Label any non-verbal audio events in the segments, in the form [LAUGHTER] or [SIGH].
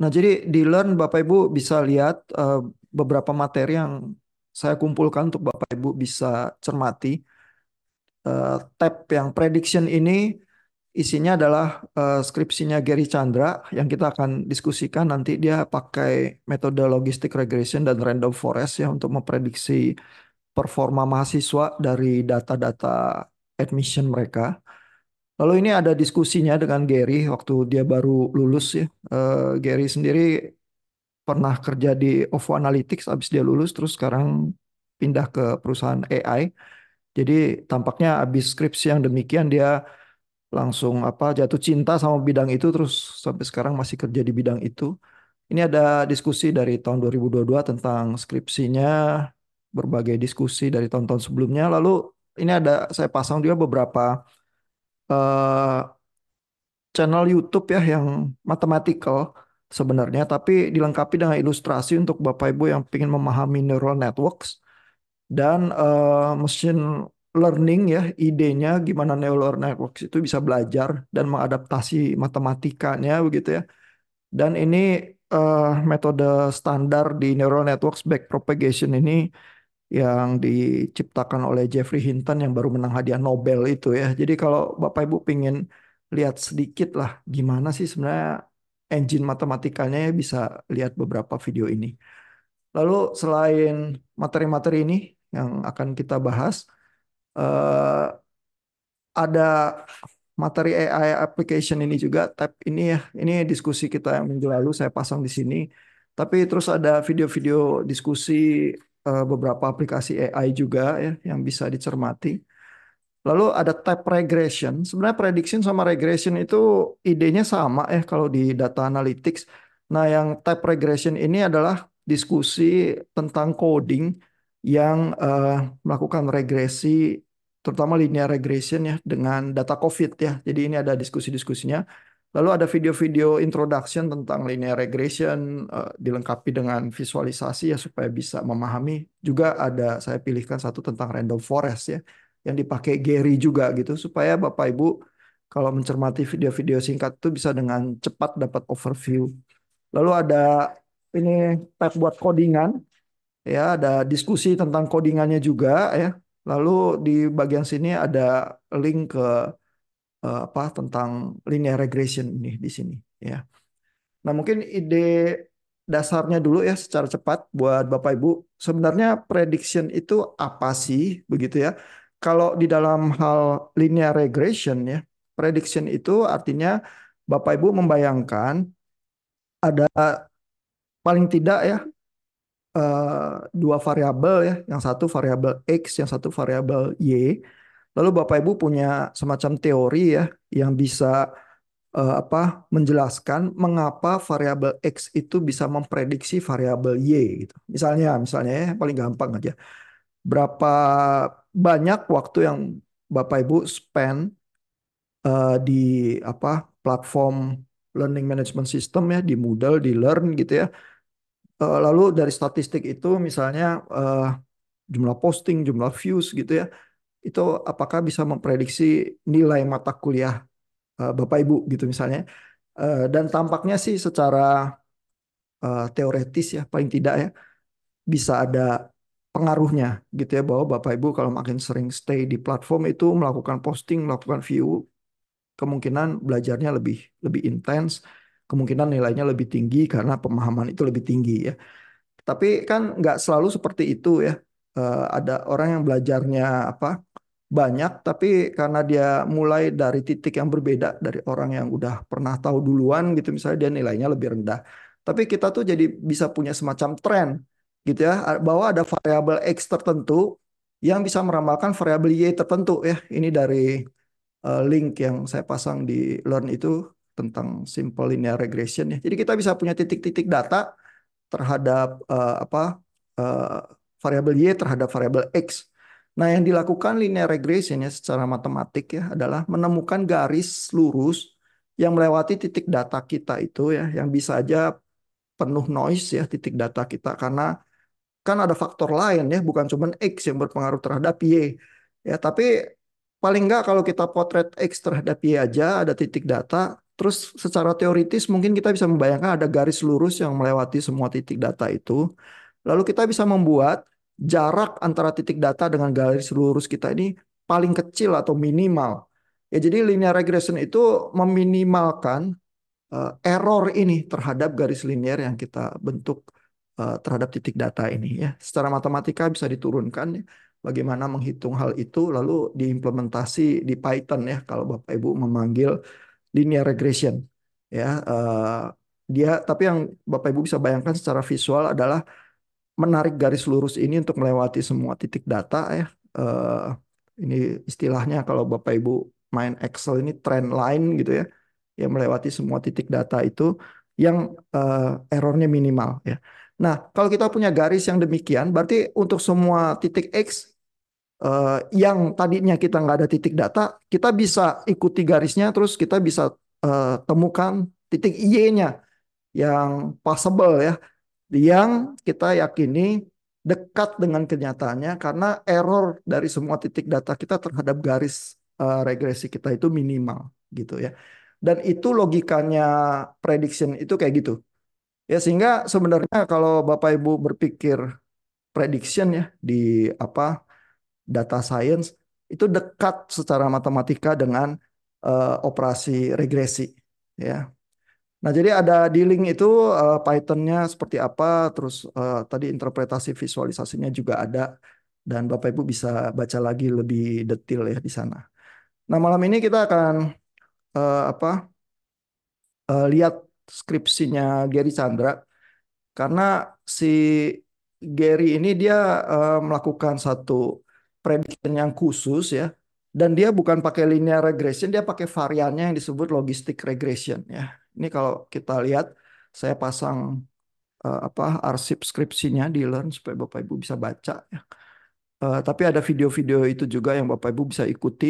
Nah, jadi di Learn Bapak Ibu bisa lihat uh, beberapa materi yang saya kumpulkan untuk Bapak Ibu bisa cermati. Uh, tab yang prediction ini isinya adalah uh, skripsinya Gary Chandra yang kita akan diskusikan nanti dia pakai metode logistic regression dan random forest ya untuk memprediksi performa mahasiswa dari data-data admission mereka. Lalu ini ada diskusinya dengan Gary waktu dia baru lulus ya. Uh, Gary sendiri pernah kerja di OVO Analytics abis dia lulus terus sekarang pindah ke perusahaan AI. Jadi tampaknya abis skripsi yang demikian dia langsung apa jatuh cinta sama bidang itu terus sampai sekarang masih kerja di bidang itu. Ini ada diskusi dari tahun 2022 tentang skripsinya, berbagai diskusi dari tahun-tahun sebelumnya. Lalu ini ada saya pasang juga beberapa uh, channel YouTube ya yang matematikal sebenarnya, tapi dilengkapi dengan ilustrasi untuk Bapak Ibu yang ingin memahami neural networks dan uh, eh, mesin learning ya idenya gimana neural networks itu bisa belajar dan mengadaptasi matematikanya begitu ya. Dan ini uh, metode standar di neural networks backpropagation ini yang diciptakan oleh Jeffrey Hinton yang baru menang hadiah Nobel itu ya. Jadi kalau Bapak Ibu pingin lihat sedikit lah gimana sih sebenarnya engine matematikanya ya, bisa lihat beberapa video ini. Lalu selain materi-materi ini yang akan kita bahas, eh, ada materi AI application ini juga tab ini ya. Ini diskusi kita yang minggu lalu saya pasang di sini. Tapi terus ada video-video diskusi Eh, beberapa aplikasi AI juga ya yang bisa dicermati. Lalu ada type regression. Sebenarnya prediction sama regression itu idenya sama ya kalau di data analytics. Nah, yang type regression ini adalah diskusi tentang coding yang uh, melakukan regresi terutama linear regression ya dengan data COVID ya. Jadi ini ada diskusi-diskusinya. Lalu ada video-video introduction tentang linear regression uh, dilengkapi dengan visualisasi ya supaya bisa memahami. Juga ada saya pilihkan satu tentang random forest ya yang dipakai Gary juga gitu supaya Bapak Ibu kalau mencermati video-video singkat itu bisa dengan cepat dapat overview. Lalu ada ini tab buat codingan ya ada diskusi tentang codingannya juga ya. Lalu di bagian sini ada link ke uh, apa tentang linear regression ini di sini ya. Nah, mungkin ide dasarnya dulu ya secara cepat buat Bapak Ibu. Sebenarnya prediction itu apa sih begitu ya? Kalau di dalam hal linear regression ya, prediction itu artinya Bapak Ibu membayangkan ada paling tidak ya eh, dua variabel ya, yang satu variabel x, yang satu variabel y Lalu Bapak Ibu punya semacam teori ya yang bisa uh, apa menjelaskan mengapa variabel x itu bisa memprediksi variabel y gitu. Misalnya, misalnya ya paling gampang aja. Berapa banyak waktu yang Bapak Ibu spend uh, di apa platform learning management system ya di Moodle, di Learn gitu ya. Eh, lalu dari statistik itu misalnya eh, jumlah posting, jumlah views gitu ya itu apakah bisa memprediksi nilai mata kuliah eh, Bapak Ibu gitu misalnya. Eh, dan tampaknya sih secara uh, teoretis ya paling tidak ya bisa ada pengaruhnya gitu ya bahwa Bapak Ibu kalau makin sering stay di platform itu melakukan posting, melakukan view, kemungkinan belajarnya lebih lebih intens, kemungkinan nilainya lebih tinggi karena pemahaman itu lebih tinggi ya. Tapi kan nggak selalu seperti itu ya. Eh, ada orang yang belajarnya apa banyak tapi karena dia mulai dari titik yang berbeda dari orang yang udah pernah tahu duluan gitu misalnya dia nilainya lebih rendah tapi kita tuh jadi bisa punya semacam tren gitu ya bahwa ada variabel x tertentu yang bisa meramalkan variabel y tertentu ya ini dari uh, link yang saya pasang di learn itu tentang simple linear regression ya jadi kita bisa punya titik-titik data terhadap uh, apa uh, variabel y terhadap variabel x. Nah, yang dilakukan linear regression ya secara matematik ya adalah menemukan garis lurus yang melewati titik data kita itu ya yang bisa aja penuh noise ya titik data kita karena kan ada faktor lain ya bukan cuma x yang berpengaruh terhadap y. Ya, tapi paling nggak kalau kita potret x terhadap y aja ada titik data Terus secara teoritis mungkin kita bisa membayangkan ada garis lurus yang melewati semua titik data itu. Lalu kita bisa membuat jarak antara titik data dengan garis lurus kita ini paling kecil atau minimal. Ya jadi linear regression itu meminimalkan uh, error ini terhadap garis linear yang kita bentuk uh, terhadap titik data ini ya. Secara matematika bisa diturunkan ya. bagaimana menghitung hal itu lalu diimplementasi di Python ya kalau Bapak Ibu memanggil linear regression ya uh, dia tapi yang Bapak Ibu bisa bayangkan secara visual adalah menarik garis lurus ini untuk melewati semua titik data ya. Uh, ini istilahnya kalau Bapak Ibu main Excel ini trend line gitu ya. Yang melewati semua titik data itu yang uh, errornya minimal ya. Nah, kalau kita punya garis yang demikian, berarti untuk semua titik X uh, yang tadinya kita nggak ada titik data, kita bisa ikuti garisnya, terus kita bisa uh, temukan titik Y-nya yang possible ya yang kita yakini dekat dengan kenyataannya karena error dari semua titik data kita terhadap garis uh, regresi kita itu minimal gitu ya. Dan itu logikanya prediction itu kayak gitu. Ya sehingga sebenarnya kalau Bapak Ibu berpikir prediction ya di apa data science itu dekat secara matematika dengan uh, operasi regresi ya. Nah, jadi ada di link itu uh, Python-nya seperti apa, terus uh, tadi interpretasi visualisasinya juga ada, dan Bapak Ibu bisa baca lagi lebih detail ya di sana. Nah, malam ini kita akan uh, apa uh, lihat skripsinya Gary Chandra, karena si Gary ini dia uh, melakukan satu prediction yang khusus ya, dan dia bukan pakai linear regression, dia pakai variannya yang disebut logistic regression ya. Ini kalau kita lihat, saya pasang uh, apa arsip skripsinya di Learn supaya Bapak Ibu bisa baca. Uh, tapi ada video-video itu juga yang Bapak Ibu bisa ikuti.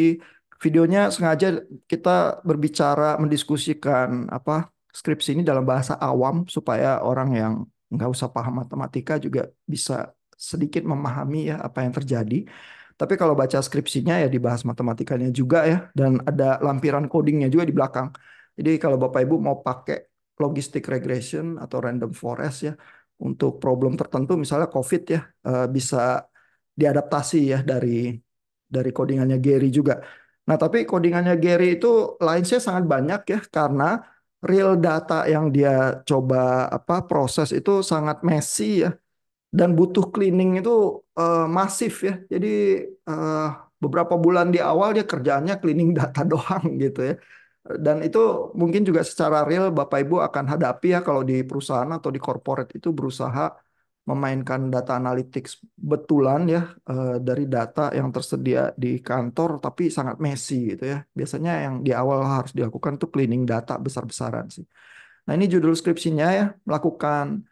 Videonya sengaja kita berbicara mendiskusikan apa skripsi ini dalam bahasa awam supaya orang yang nggak usah paham matematika juga bisa sedikit memahami ya apa yang terjadi. Tapi kalau baca skripsinya ya dibahas matematikanya juga ya dan ada lampiran codingnya juga di belakang. Jadi kalau Bapak Ibu mau pakai logistik regression atau random forest ya untuk problem tertentu misalnya COVID ya eh, bisa diadaptasi ya dari dari codingannya Gary juga. Nah, tapi codingannya Gary itu lainnya sangat banyak ya karena real data yang dia coba apa proses itu sangat messy ya dan butuh cleaning itu uh, eh, masif ya. Jadi uh, beberapa bulan di awal dia kerjaannya cleaning data [LAUGHS] doang gitu ya dan itu mungkin juga secara real Bapak Ibu akan hadapi ya kalau di perusahaan atau di corporate itu berusaha memainkan data analytics betulan ya eh, dari data yang tersedia di kantor tapi sangat messy gitu ya. Biasanya yang di awal harus dilakukan tuh cleaning data besar-besaran sih. Nah, ini judul skripsinya ya, melakukan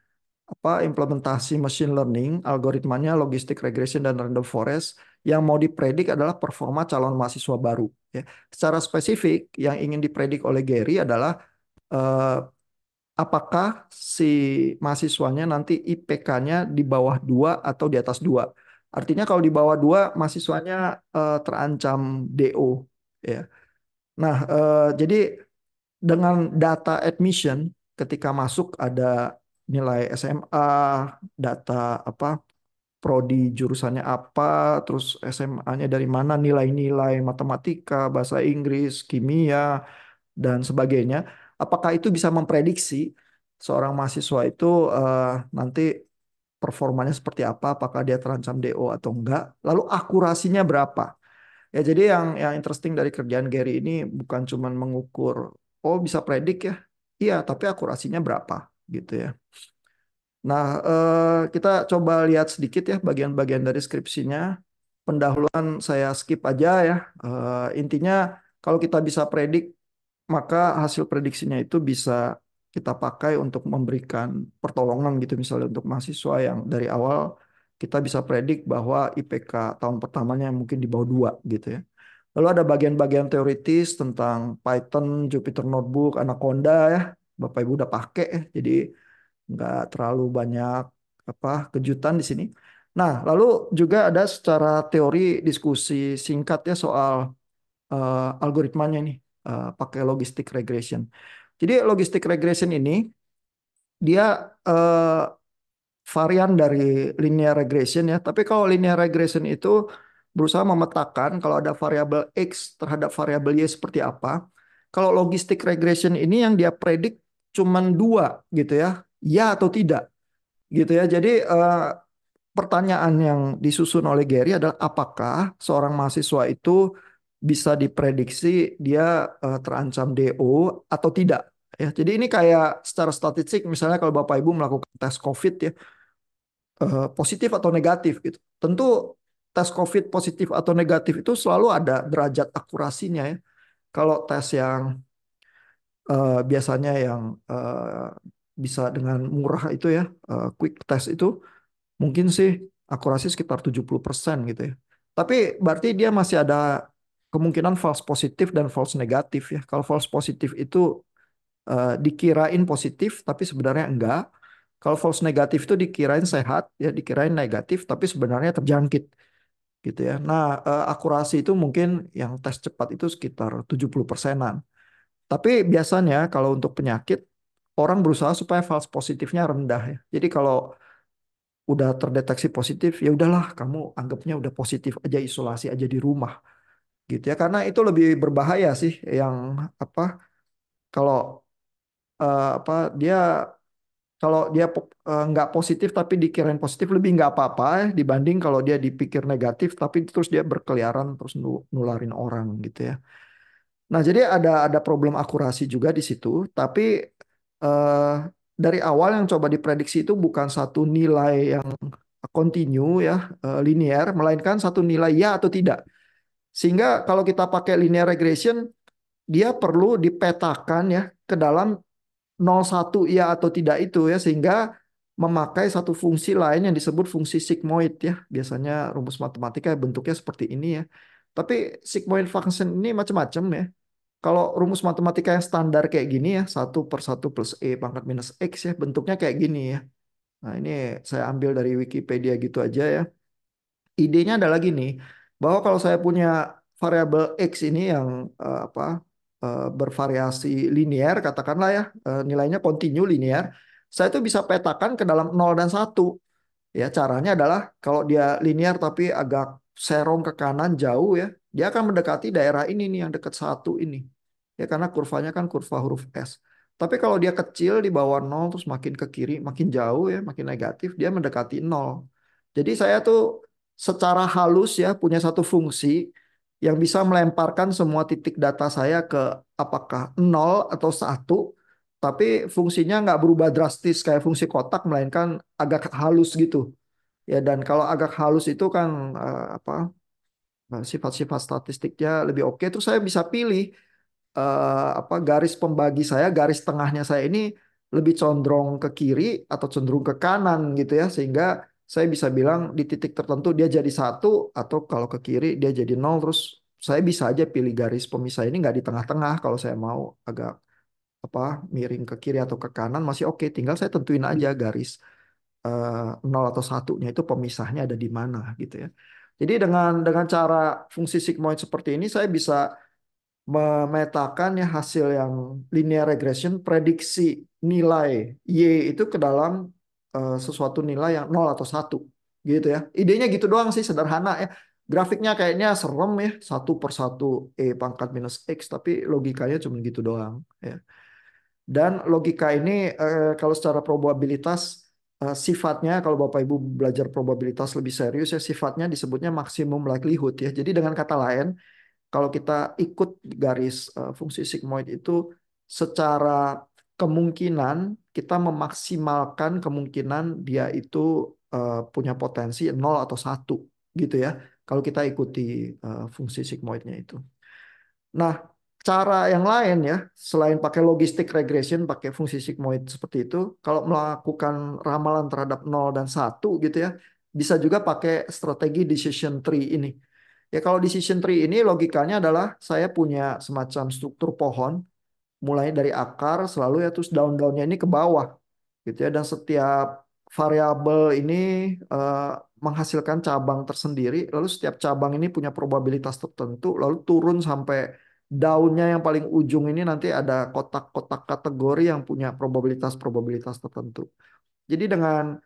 apa implementasi machine learning, algoritmanya logistic regression dan random forest yang mau dipredik adalah performa calon mahasiswa baru. Ya. Secara spesifik, yang ingin dipredik oleh Gary adalah eh, apakah si mahasiswanya nanti IPK-nya di bawah dua atau di atas dua. Artinya kalau di bawah dua, mahasiswanya eh, terancam DO. Ya. Nah, eh, jadi dengan data admission ketika masuk ada nilai SMA, data apa prodi jurusannya apa, terus SMA-nya dari mana, nilai-nilai matematika, bahasa Inggris, kimia, dan sebagainya. Apakah itu bisa memprediksi seorang mahasiswa itu uh, nanti performanya seperti apa, apakah dia terancam DO atau enggak, lalu akurasinya berapa. Ya jadi yang yang interesting dari kerjaan Gary ini bukan cuma mengukur oh bisa predik ya. Iya, tapi akurasinya berapa gitu ya. Nah, eh, kita coba lihat sedikit ya bagian-bagian dari skripsinya. Pendahuluan saya skip aja ya. Eh, intinya kalau kita bisa predik, maka hasil prediksinya itu bisa kita pakai untuk memberikan pertolongan gitu misalnya untuk mahasiswa yang dari awal kita bisa predik bahwa IPK tahun pertamanya mungkin di bawah dua gitu ya. Lalu ada bagian-bagian teoritis tentang Python, Jupyter Notebook, Anaconda ya. Bapak Ibu udah pakai ya. Jadi nggak terlalu banyak apa kejutan di sini. Nah, lalu juga ada secara teori diskusi singkat ya soal uh, algoritmanya nih uh, pakai logistic regression. Jadi logistic regression ini dia uh, varian dari linear regression ya. Tapi kalau linear regression itu berusaha memetakan kalau ada variabel x terhadap variabel y seperti apa. Kalau logistic regression ini yang dia predik cuman dua gitu ya ya atau tidak gitu ya jadi uh, pertanyaan yang disusun oleh Gary adalah apakah seorang mahasiswa itu bisa diprediksi dia uh, terancam DO atau tidak ya jadi ini kayak secara statistik misalnya kalau bapak ibu melakukan tes COVID ya uh, positif atau negatif gitu tentu tes COVID positif atau negatif itu selalu ada derajat akurasinya ya kalau tes yang uh, biasanya yang uh, bisa dengan murah itu ya, uh, quick test itu mungkin sih akurasi sekitar 70% gitu ya. Tapi berarti dia masih ada kemungkinan false positif dan false negatif ya. Kalau false positif itu uh, dikirain positif tapi sebenarnya enggak. Kalau false negatif itu dikirain sehat ya, dikirain negatif tapi sebenarnya terjangkit gitu ya. Nah, uh, akurasi itu mungkin yang tes cepat itu sekitar 70 persenan. Tapi biasanya kalau untuk penyakit orang berusaha supaya false positifnya rendah ya. Jadi kalau udah terdeteksi positif ya udahlah kamu anggapnya udah positif aja isolasi aja di rumah gitu ya karena itu lebih berbahaya sih yang apa kalau uh, apa dia kalau dia uh, nggak positif tapi dikirain positif lebih nggak apa-apa ya, dibanding kalau dia dipikir negatif tapi terus dia berkeliaran terus nularin orang gitu ya. Nah, jadi ada ada problem akurasi juga di situ, tapi uh, dari awal yang coba diprediksi itu bukan satu nilai yang kontinu ya uh, linear, melainkan satu nilai ya atau tidak. Sehingga kalau kita pakai linear regression, dia perlu dipetakan ya ke dalam 01 ya atau tidak itu ya sehingga memakai satu fungsi lain yang disebut fungsi sigmoid ya. Biasanya rumus matematika bentuknya seperti ini ya. Tapi sigmoid function ini macam-macam ya. Kalau rumus matematika yang standar kayak gini ya, 1 per 1 plus E pangkat minus X ya, bentuknya kayak gini ya. Nah ini saya ambil dari Wikipedia gitu aja ya. Idenya adalah gini, bahwa kalau saya punya variabel X ini yang uh, apa uh, bervariasi linear, katakanlah ya, uh, nilainya kontinu linear, saya itu bisa petakan ke dalam 0 dan 1. Ya, caranya adalah kalau dia linear tapi agak serong ke kanan jauh ya, dia akan mendekati daerah ini nih yang dekat satu ini ya karena kurvanya kan kurva huruf S. Tapi kalau dia kecil di bawah nol terus makin ke kiri, makin jauh ya, makin negatif, dia mendekati nol. Jadi saya tuh secara halus ya punya satu fungsi yang bisa melemparkan semua titik data saya ke apakah nol atau satu, tapi fungsinya nggak berubah drastis kayak fungsi kotak melainkan agak halus gitu. Ya dan kalau agak halus itu kan uh, apa eh, sifat-sifat statistiknya lebih oke. Terus saya bisa pilih uh, apa garis pembagi saya, garis tengahnya saya ini lebih condong ke kiri atau cenderung ke kanan gitu ya sehingga saya bisa bilang di titik tertentu dia jadi satu atau kalau ke kiri dia jadi nol terus saya bisa aja pilih garis pemisah ini nggak di tengah-tengah kalau saya mau agak apa miring ke kiri atau ke kanan masih oke okay. tinggal saya tentuin aja garis eh, nol atau satunya itu pemisahnya ada di mana gitu ya jadi dengan dengan cara fungsi sigmoid seperti ini saya bisa memetakan ya hasil yang linear regression prediksi nilai y itu ke dalam uh, sesuatu nilai yang nol atau satu gitu ya idenya gitu doang sih sederhana ya grafiknya kayaknya serem ya satu satu e pangkat minus x tapi logikanya cuma gitu doang ya dan logika ini eh, kalau secara probabilitas eh, sifatnya kalau bapak ibu belajar probabilitas lebih serius ya sifatnya disebutnya maksimum likelihood ya jadi dengan kata lain kalau kita ikut garis eh, fungsi sigmoid itu secara kemungkinan kita memaksimalkan kemungkinan dia itu eh, punya potensi nol atau satu, gitu ya kalau kita ikuti eh, fungsi sigmoidnya itu. Nah, cara yang lain ya selain pakai logistik regression pakai fungsi sigmoid seperti itu kalau melakukan ramalan terhadap nol dan satu, gitu ya bisa juga pakai strategi decision tree ini Ya kalau decision tree ini logikanya adalah saya punya semacam struktur pohon mulai dari akar selalu ya terus daun-daunnya ini ke bawah gitu ya dan setiap variabel ini uh, menghasilkan cabang tersendiri lalu setiap cabang ini punya probabilitas tertentu lalu turun sampai daunnya yang paling ujung ini nanti ada kotak-kotak kategori yang punya probabilitas-probabilitas tertentu. Jadi dengan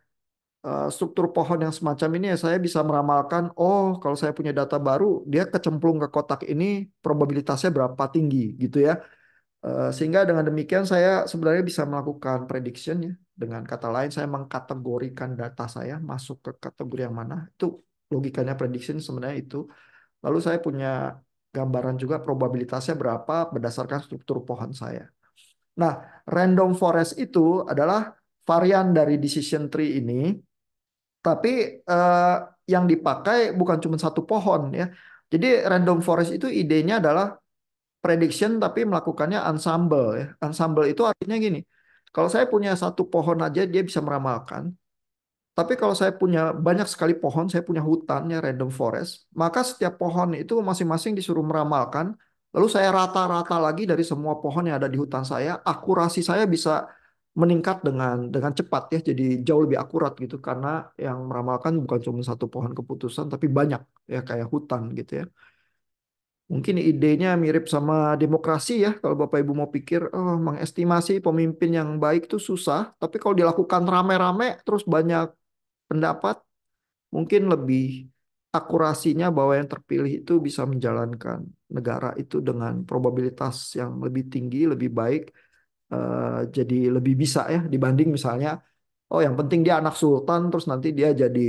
Eh, struktur pohon yang semacam ini ya saya bisa meramalkan oh kalau saya punya data baru dia kecemplung ke kotak ini probabilitasnya berapa tinggi gitu ya eh, sehingga dengan demikian saya sebenarnya bisa melakukan prediction ya dengan kata lain saya mengkategorikan data saya masuk ke kategori yang mana itu logikanya prediction sebenarnya itu lalu saya punya gambaran juga probabilitasnya berapa berdasarkan struktur pohon saya nah random forest itu adalah varian dari decision tree ini tapi uh, yang dipakai bukan cuma satu pohon ya. Jadi random forest itu idenya adalah prediction tapi melakukannya ensemble ya. Ensemble itu artinya gini. Kalau saya punya satu pohon aja dia bisa meramalkan. Tapi kalau saya punya banyak sekali pohon, saya punya hutannya random forest, maka setiap pohon itu masing-masing disuruh meramalkan. Lalu saya rata-rata lagi dari semua pohon yang ada di hutan saya, akurasi saya bisa meningkat dengan dengan cepat ya jadi jauh lebih akurat gitu karena yang meramalkan bukan cuma satu pohon keputusan tapi banyak ya kayak hutan gitu ya mungkin idenya mirip sama demokrasi ya kalau bapak ibu mau pikir oh, mengestimasi pemimpin yang baik itu susah tapi kalau dilakukan rame-rame terus banyak pendapat mungkin lebih akurasinya bahwa yang terpilih itu bisa menjalankan negara itu dengan probabilitas yang lebih tinggi lebih baik Eh, jadi lebih bisa ya dibanding misalnya oh yang penting dia anak sultan terus nanti dia jadi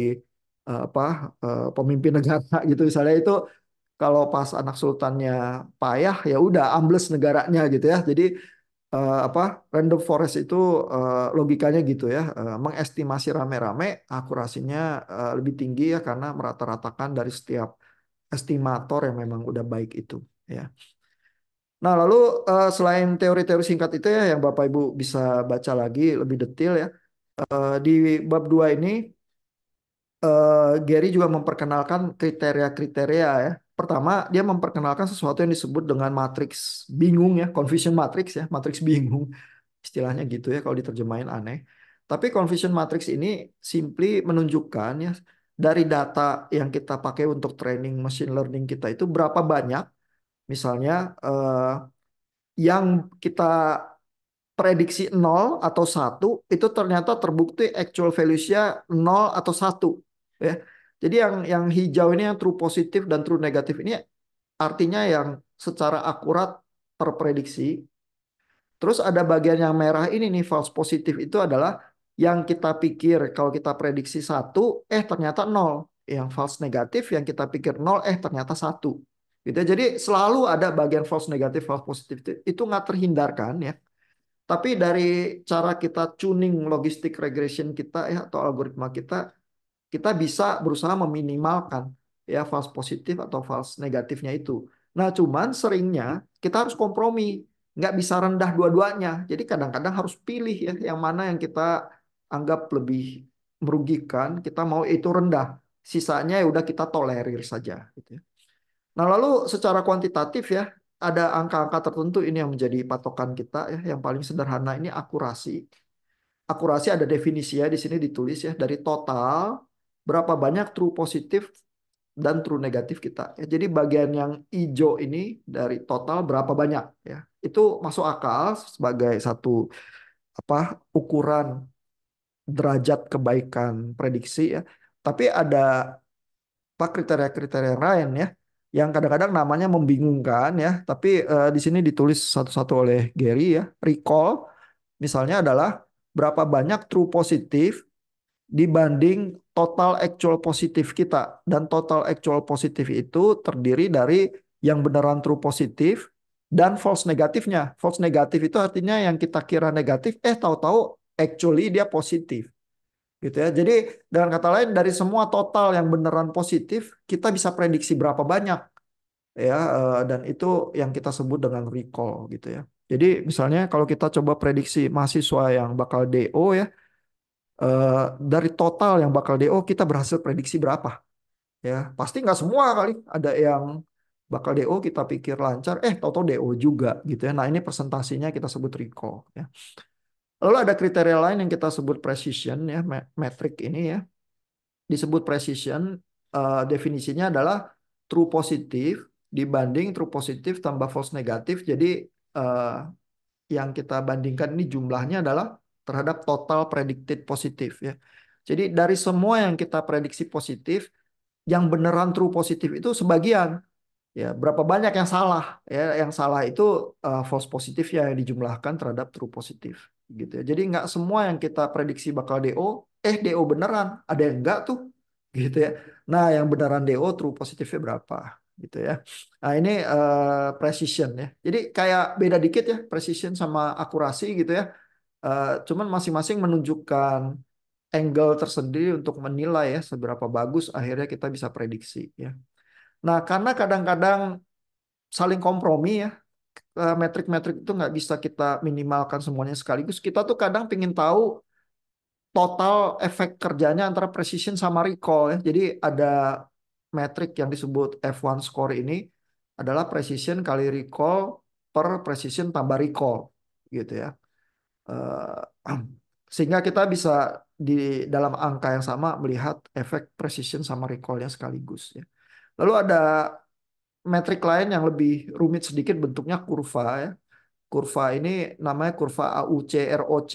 uh, apa uh, pemimpin [LAUGHS] negara gitu misalnya itu kalau pas anak sultannya payah ya udah ambles negaranya gitu ya jadi uh, apa random forest itu uh, logikanya gitu ya uh, mengestimasi rame-rame akurasinya uh, lebih tinggi ya karena merata-ratakan dari setiap estimator yang memang udah baik itu ya Nah, lalu uh, selain teori-teori singkat itu ya yang Bapak Ibu bisa baca lagi lebih detail ya. Uh, di bab 2 ini uh, Gary juga memperkenalkan kriteria-kriteria ya. Pertama, dia memperkenalkan sesuatu yang disebut dengan matriks bingung ya, confusion matrix ya, matriks bingung. Istilahnya gitu ya kalau diterjemahin aneh. Tapi confusion matrix ini simply menunjukkan ya dari data yang kita pakai untuk training machine learning kita itu berapa banyak Misalnya uh, yang kita prediksi nol atau satu itu ternyata terbukti actual value-nya nol atau satu. ya. Jadi yang yang hijau ini yang true positif dan true negatif ini artinya yang secara akurat terprediksi. Terus ada bagian yang merah ini nih false positif itu adalah yang kita pikir kalau kita prediksi satu eh ternyata nol. Yang false negatif yang kita pikir nol eh ternyata satu. Gitu. Ya. Jadi selalu ada bagian false negatif, false positif itu nggak terhindarkan ya. Tapi dari cara kita tuning logistik regression kita ya atau algoritma kita, kita bisa berusaha meminimalkan ya false positif atau false negatifnya itu. Nah cuman seringnya kita harus kompromi, nggak bisa rendah dua-duanya. Jadi kadang-kadang harus pilih ya yang mana yang kita anggap lebih merugikan, kita mau itu rendah. Sisanya ya udah kita tolerir saja gitu ya. Nah, lalu secara kuantitatif ya, ada angka-angka tertentu ini yang menjadi patokan kita ya. Yang paling sederhana ini akurasi. Akurasi ada definisi ya di sini ditulis ya dari total berapa banyak true positif dan true negatif kita. Ya, jadi bagian yang hijau ini dari total berapa banyak ya. Itu masuk akal sebagai satu apa ukuran derajat kebaikan prediksi ya. Tapi ada apa kriteria-kriteria lain ya yang kadang-kadang namanya membingungkan ya, tapi uh, di sini ditulis satu-satu oleh Gary ya. Recall misalnya adalah berapa banyak true positif dibanding total actual positif kita dan total actual positif itu terdiri dari yang beneran true positif dan false negatifnya. False negatif itu artinya yang kita kira negatif eh tahu-tahu actually dia positif gitu ya. Jadi dengan kata lain dari semua total yang beneran positif kita bisa prediksi berapa banyak ya eh, dan itu yang kita sebut dengan recall gitu ya. Jadi misalnya kalau kita coba prediksi mahasiswa yang bakal DO ya eh, dari total yang bakal DO kita berhasil prediksi berapa ya pasti nggak semua kali ada yang bakal DO kita pikir lancar eh toto DO juga gitu ya nah ini presentasinya kita sebut recall ya Lalu ada kriteria lain yang kita sebut precision ya, metric ini ya. Disebut precision, uh, definisinya adalah true positif dibanding true positif tambah false negatif. Jadi uh, yang kita bandingkan ini jumlahnya adalah terhadap total predicted positif ya. Jadi dari semua yang kita prediksi positif, yang beneran true positif itu sebagian. Ya, berapa banyak yang salah? Ya, yang salah itu uh, false positif ya, yang dijumlahkan terhadap true positif gitu ya. Jadi nggak semua yang kita prediksi bakal DO, eh DO beneran, ada yang nggak tuh, gitu ya. Nah, yang beneran DO true positifnya berapa, gitu ya. Nah, ini uh, precision ya. Jadi kayak beda dikit ya precision sama akurasi gitu ya. Uh, cuman masing-masing menunjukkan angle tersendiri untuk menilai ya seberapa bagus akhirnya kita bisa prediksi ya. Nah, karena kadang-kadang saling kompromi ya Eh, metrik-metrik itu nggak bisa kita minimalkan semuanya sekaligus. Kita tuh kadang pengen tahu total efek kerjanya antara precision sama recall ya. Jadi ada metrik yang disebut F1 score ini adalah precision kali recall per precision tambah recall gitu ya. Eh, [CLEARS THROAT] sehingga kita bisa di dalam angka yang sama melihat efek precision sama recallnya sekaligus ya. Lalu ada metrik lain yang lebih rumit sedikit bentuknya kurva ya. Kurva ini namanya kurva AUC ROC.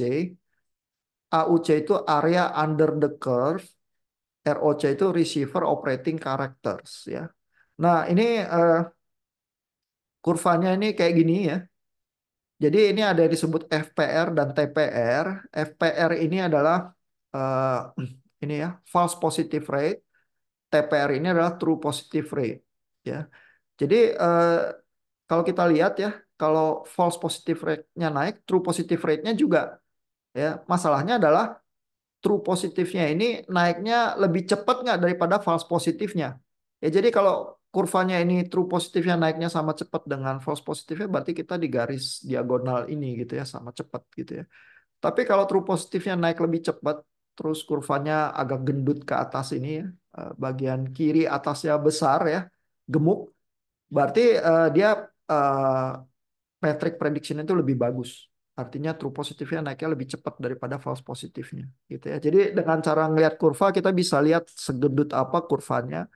AUC itu area under the curve, ROC itu receiver operating characters ya. Nah, ini uh, kurvanya ini kayak gini ya. Jadi ini ada yang disebut FPR dan TPR. FPR ini adalah uh, ini ya, false positive rate. TPR ini adalah true positive rate ya. Jadi eh, kalau kita lihat ya, kalau false positive rate-nya naik, true positive rate-nya juga. Ya, masalahnya adalah true positifnya ini naiknya lebih cepat nggak daripada false positifnya. Ya jadi kalau kurvanya ini true positifnya naiknya sama cepat dengan false positifnya berarti kita di garis diagonal ini gitu ya sama cepat gitu ya. Tapi kalau true positifnya naik lebih cepat terus kurvanya agak gendut ke atas ini ya, eh, bagian kiri atasnya besar ya, gemuk. Berarti uh, dia uh, metric prediction itu lebih bagus. Artinya true positifnya naiknya lebih cepat daripada false positifnya, gitu ya. Jadi dengan cara ngelihat kurva kita bisa lihat segedut apa kurvanya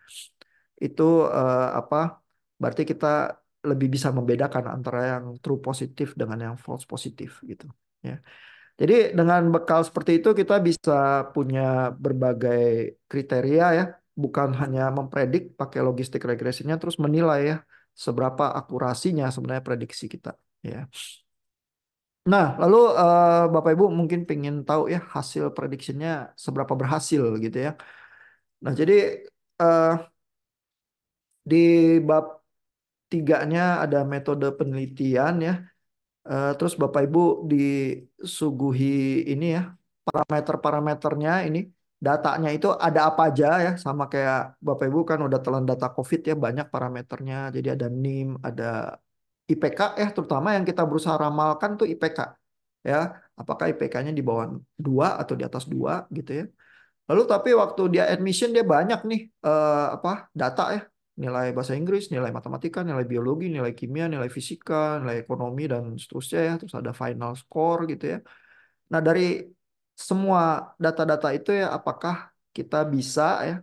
itu uh, apa. Berarti kita lebih bisa membedakan antara yang true positif dengan yang false positif, gitu. Ya. Jadi dengan bekal seperti itu kita bisa punya berbagai kriteria ya bukan hanya mempredik pakai logistik regresinya terus menilai ya seberapa akurasinya sebenarnya prediksi kita ya. Nah, lalu uh, Bapak Ibu mungkin pengen tahu ya hasil prediksinya seberapa berhasil gitu ya. Nah, jadi uh, di bab tiganya ada metode penelitian ya. Uh, terus Bapak Ibu disuguhi ini ya parameter-parameternya ini datanya itu ada apa aja ya sama kayak Bapak Ibu kan udah telan data COVID ya banyak parameternya jadi ada NIM ada IPK ya eh, terutama yang kita berusaha ramalkan tuh IPK ya apakah IPK-nya di bawah 2 atau di atas 2 gitu ya lalu tapi waktu dia admission dia banyak nih eh, apa data ya nilai bahasa Inggris nilai matematika nilai biologi nilai kimia nilai fisika nilai ekonomi dan seterusnya ya terus ada final score gitu ya nah dari semua data-data itu ya apakah kita bisa ya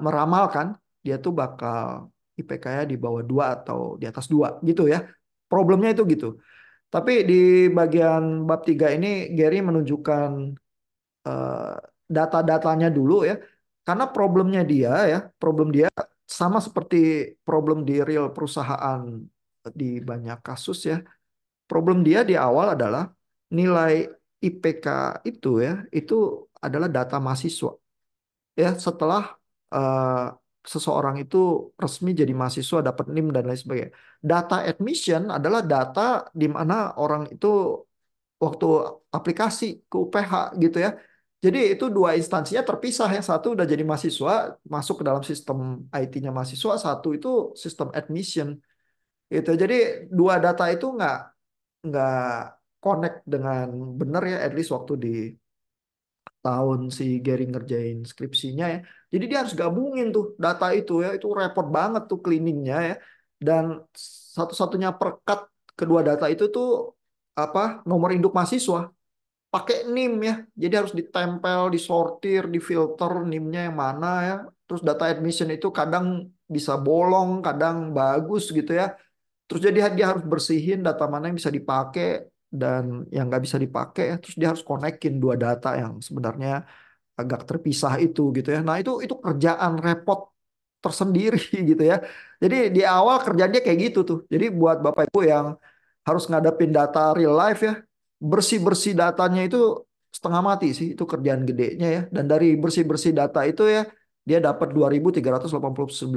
meramalkan dia tuh bakal IPK-nya di bawah dua atau di atas dua gitu ya. Problemnya itu gitu. Tapi di bagian bab 3 ini Gary menunjukkan uh, data-datanya dulu ya. Karena problemnya dia ya, problem dia sama seperti problem di real perusahaan di banyak kasus ya. Problem dia di awal adalah nilai IPK itu ya itu adalah data mahasiswa ya setelah uh, seseorang itu resmi jadi mahasiswa dapat NIM dan lain sebagainya data admission adalah data di mana orang itu waktu aplikasi ke UPH gitu ya jadi itu dua instansinya terpisah yang satu udah jadi mahasiswa masuk ke dalam sistem IT-nya mahasiswa satu itu sistem admission gitu jadi dua data itu nggak nggak connect dengan benar ya at least waktu di tahun si Gary ngerjain skripsinya ya. Jadi dia harus gabungin tuh data itu ya, itu repot banget tuh cleaningnya ya. Dan satu-satunya perkat kedua data itu tuh apa nomor induk mahasiswa pakai NIM ya. Jadi harus ditempel, disortir, difilter NIM-nya yang mana ya. Terus data admission itu kadang bisa bolong, kadang bagus gitu ya. Terus jadi dia harus bersihin data mana yang bisa dipakai, dan yang nggak bisa dipakai terus dia harus konekin dua data yang sebenarnya agak terpisah itu gitu ya nah itu itu kerjaan repot tersendiri [LAUGHS] gitu ya jadi di awal kerjanya kayak gitu tuh jadi buat bapak ibu yang harus ngadepin data real life ya bersih bersih datanya itu setengah mati sih itu kerjaan gedenya ya dan dari bersih bersih data itu ya dia dapat 2.389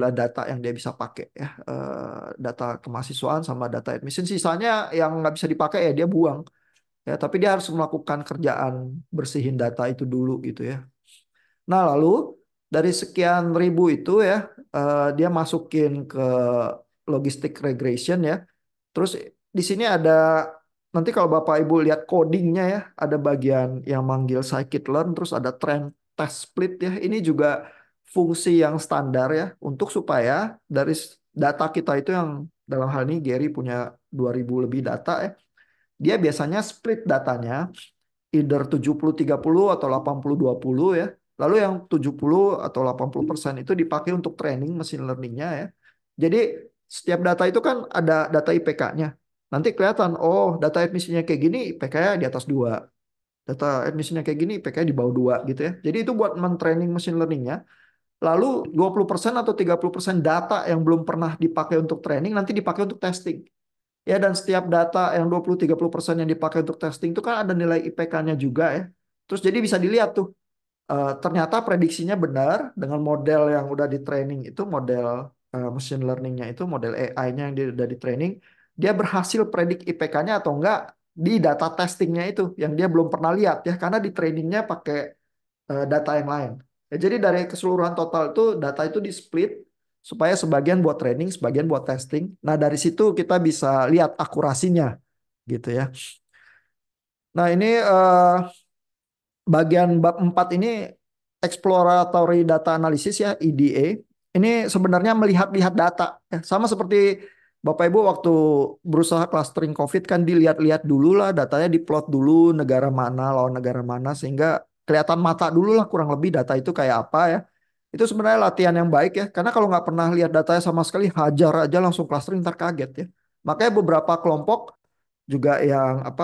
data yang dia bisa pakai ya uh, data kemahasiswaan sama data admission sisanya yang nggak bisa dipakai ya dia buang ya tapi dia harus melakukan kerjaan bersihin data itu dulu gitu ya nah lalu dari sekian ribu itu ya uh, dia masukin ke logistik regression ya terus di sini ada nanti kalau bapak ibu lihat codingnya ya ada bagian yang manggil scikit-learn terus ada trend test split ya ini juga fungsi yang standar ya untuk supaya dari data kita itu yang dalam hal ini Gary punya 2000 lebih data ya. Dia biasanya split datanya either 70 30 atau 80 20 ya. Lalu yang 70 atau 80% itu dipakai untuk training machine learningnya ya. Jadi setiap data itu kan ada data IPK-nya. Nanti kelihatan, oh data admissionnya kayak gini, IPK-nya di atas dua. Data admissionnya kayak gini, IPK-nya di bawah dua gitu ya. Jadi itu buat men-training machine learningnya Lalu 20% atau 30% data yang belum pernah dipakai untuk training nanti dipakai untuk testing. Ya dan setiap data yang 20 30% yang dipakai untuk testing itu kan ada nilai IPK-nya juga ya. Terus jadi bisa dilihat tuh uh, ternyata prediksinya benar dengan model yang udah di training itu model uh, machine learning-nya itu model AI-nya yang dia udah di training dia berhasil predik IPK-nya atau enggak di data testing-nya itu yang dia belum pernah lihat ya karena di training-nya pakai uh, data yang lain. Ya, jadi dari keseluruhan total itu data itu di split supaya sebagian buat training, sebagian buat testing. Nah, dari situ kita bisa lihat akurasinya gitu ya. Nah, ini eh, bagian bab 4 ini exploratory data analysis ya, EDA. Ini sebenarnya melihat-lihat data ya, sama seperti Bapak Ibu waktu berusaha clustering COVID kan dilihat-lihat dulu lah datanya diplot dulu negara mana lawan negara mana sehingga kelihatan mata dulu lah kurang lebih data itu kayak apa ya. Itu sebenarnya latihan yang baik ya. Karena kalau nggak pernah lihat datanya sama sekali, hajar aja langsung clustering ntar kaget ya. Makanya beberapa kelompok juga yang apa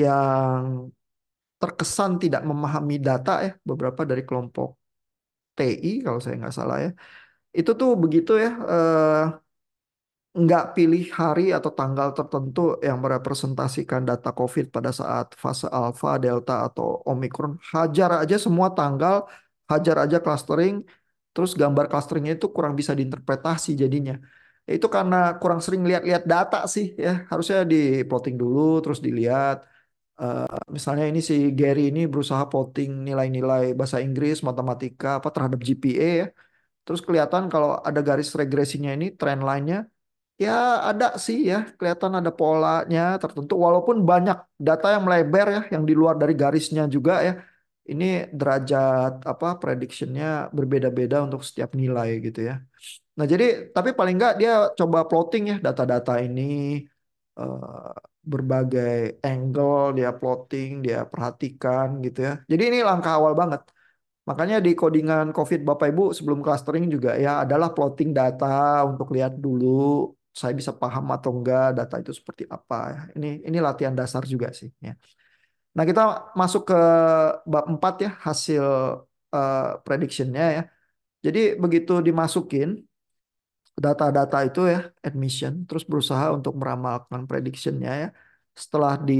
yang terkesan tidak memahami data ya beberapa dari kelompok TI kalau saya nggak salah ya itu tuh begitu ya eh, nggak pilih hari atau tanggal tertentu yang merepresentasikan data COVID pada saat fase alpha, delta, atau omikron. Hajar aja semua tanggal, hajar aja clustering, terus gambar clusteringnya itu kurang bisa diinterpretasi jadinya. Itu karena kurang sering lihat-lihat data sih ya. Harusnya di plotting dulu, terus dilihat. Uh, misalnya ini si Gary ini berusaha plotting nilai-nilai bahasa Inggris, matematika, apa terhadap GPA ya. Terus kelihatan kalau ada garis regresinya ini, trend line-nya, ya ada sih ya kelihatan ada polanya tertentu walaupun banyak data yang melebar ya yang di luar dari garisnya juga ya ini derajat apa predictionnya berbeda-beda untuk setiap nilai gitu ya nah jadi tapi paling nggak dia coba plotting ya data-data ini uh, berbagai angle dia plotting dia perhatikan gitu ya jadi ini langkah awal banget Makanya di codingan COVID Bapak Ibu sebelum clustering juga ya adalah plotting data untuk lihat dulu saya bisa paham atau enggak data itu seperti apa. Ini ini latihan dasar juga sih ya. Nah, kita masuk ke bab 4 ya, hasil uh, prediction-nya ya. Jadi begitu dimasukin data-data itu ya, admission terus berusaha untuk meramalkan prediction-nya ya. Setelah di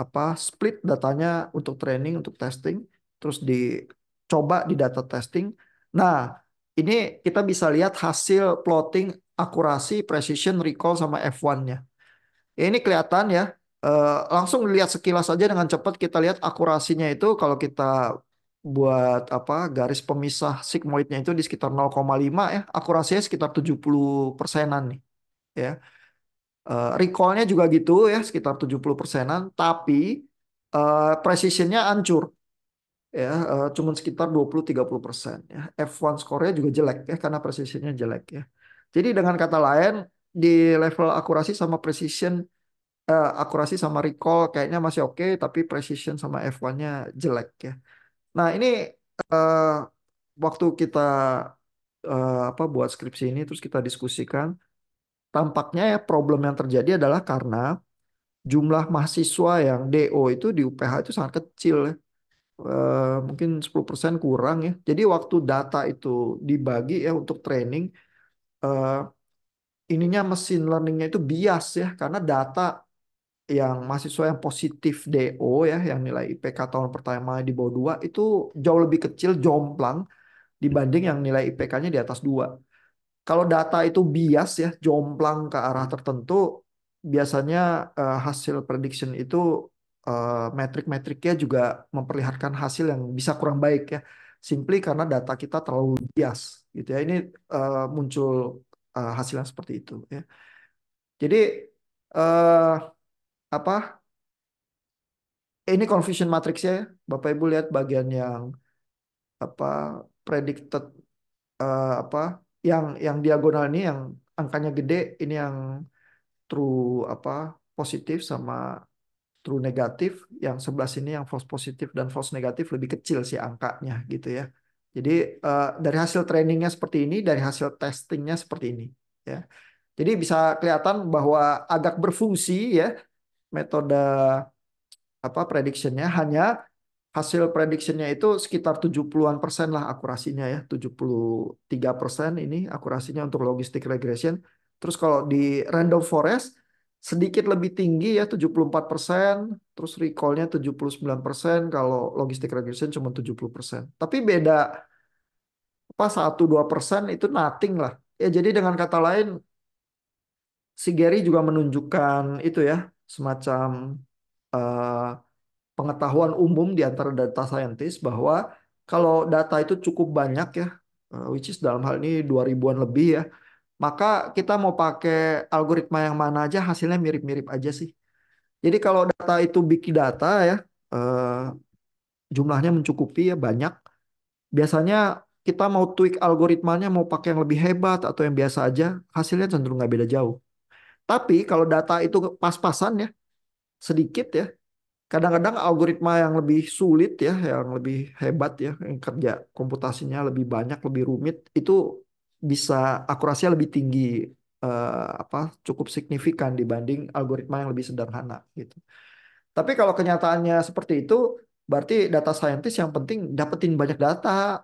apa split datanya untuk training, untuk testing, terus dicoba di data testing. Nah, ini kita bisa lihat hasil plotting akurasi, precision, recall sama F1-nya. Ini kelihatan ya. Eh, langsung lihat sekilas saja dengan cepat kita lihat akurasinya itu kalau kita buat apa garis pemisah sigmoidnya itu di sekitar 0,5 ya akurasinya sekitar 70 persenan nih ya uh, recallnya juga gitu ya sekitar 70 persenan tapi uh, precisionnya ancur, ya uh, cuman sekitar 20-30 persen ya F1 skornya juga jelek ya karena precisionnya jelek ya jadi dengan kata lain di level akurasi sama precision uh, akurasi sama recall kayaknya masih oke okay, tapi precision sama F1-nya jelek ya. Nah, ini uh, waktu kita uh, apa buat skripsi ini terus kita diskusikan tampaknya ya problem yang terjadi adalah karena jumlah mahasiswa yang DO itu di UPH itu sangat kecil ya. Uh, mungkin 10% kurang ya. Jadi waktu data itu dibagi ya untuk training uh, ininya mesin learningnya itu bias ya karena data yang mahasiswa yang positif DO ya yang nilai IPK tahun pertama di bawah dua itu jauh lebih kecil jomplang dibanding hmm. yang nilai IPK-nya di atas dua. Kalau data itu bias ya jomplang ke arah tertentu biasanya uh, hasil prediction itu uh, metrik-metriknya juga memperlihatkan hasil yang bisa kurang baik ya simply karena data kita terlalu bias gitu ya ini uh, muncul uh, eh, hasilnya seperti itu ya jadi uh, apa ini confusion matrix ya, bapak ibu lihat bagian yang apa predicted uh, apa yang yang diagonal ini yang angkanya gede ini yang true apa positif sama true negatif yang sebelah sini yang false positif dan false negatif lebih kecil sih angkanya gitu ya jadi uh, dari hasil trainingnya seperti ini, dari hasil testingnya seperti ini. Ya. Jadi bisa kelihatan bahwa agak berfungsi ya metode apa predictionnya hanya hasil predictionnya itu sekitar 70-an persen lah akurasinya ya 73 persen ini akurasinya untuk logistik regression terus kalau di random forest sedikit lebih tinggi ya 74 persen, terus recallnya 79 persen, kalau logistik regression cuma 70 persen. Tapi beda apa satu dua persen itu nothing lah. Ya jadi dengan kata lain, si Gary juga menunjukkan itu ya semacam uh, pengetahuan umum di antara data saintis bahwa kalau data itu cukup banyak ya, uh, which is dalam hal ini dua ribuan lebih ya, maka kita mau pakai algoritma yang mana aja hasilnya mirip-mirip aja sih. Jadi kalau data itu big data ya eh, jumlahnya mencukupi ya banyak. Biasanya kita mau tweak algoritmanya mau pakai yang lebih hebat atau yang biasa aja, hasilnya cenderung nggak beda jauh. Tapi kalau data itu pas-pasan ya sedikit ya, kadang-kadang algoritma yang lebih sulit ya, yang lebih hebat ya, yang kerja komputasinya lebih banyak, lebih rumit itu bisa akurasinya lebih tinggi uh, apa cukup signifikan dibanding algoritma yang lebih sederhana gitu. Tapi kalau kenyataannya seperti itu berarti data scientist yang penting dapetin banyak data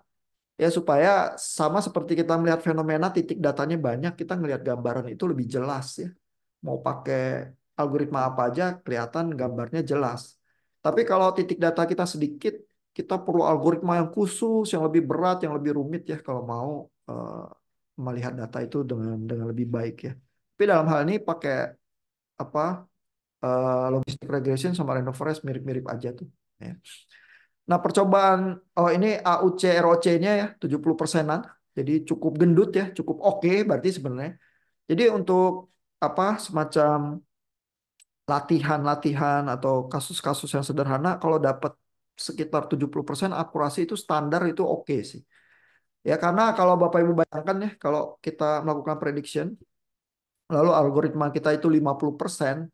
ya supaya sama seperti kita melihat fenomena titik datanya banyak kita melihat gambaran itu lebih jelas ya. Mau pakai algoritma apa aja kelihatan gambarnya jelas. Tapi kalau titik data kita sedikit, kita perlu algoritma yang khusus, yang lebih berat, yang lebih rumit ya kalau mau uh, melihat data itu dengan dengan lebih baik ya. Tapi dalam hal ini pakai apa uh, eh, logistic regression sama random forest mirip-mirip aja tuh. Ya. Nah percobaan oh ini AUC ROC-nya ya 70 persenan. Jadi cukup gendut ya, cukup oke okay, berarti sebenarnya. Jadi untuk apa semacam latihan-latihan atau kasus-kasus yang sederhana kalau dapat sekitar 70% akurasi itu standar itu oke okay sih. Ya karena kalau Bapak Ibu bayangkan ya kalau kita melakukan prediction lalu algoritma kita itu 50%,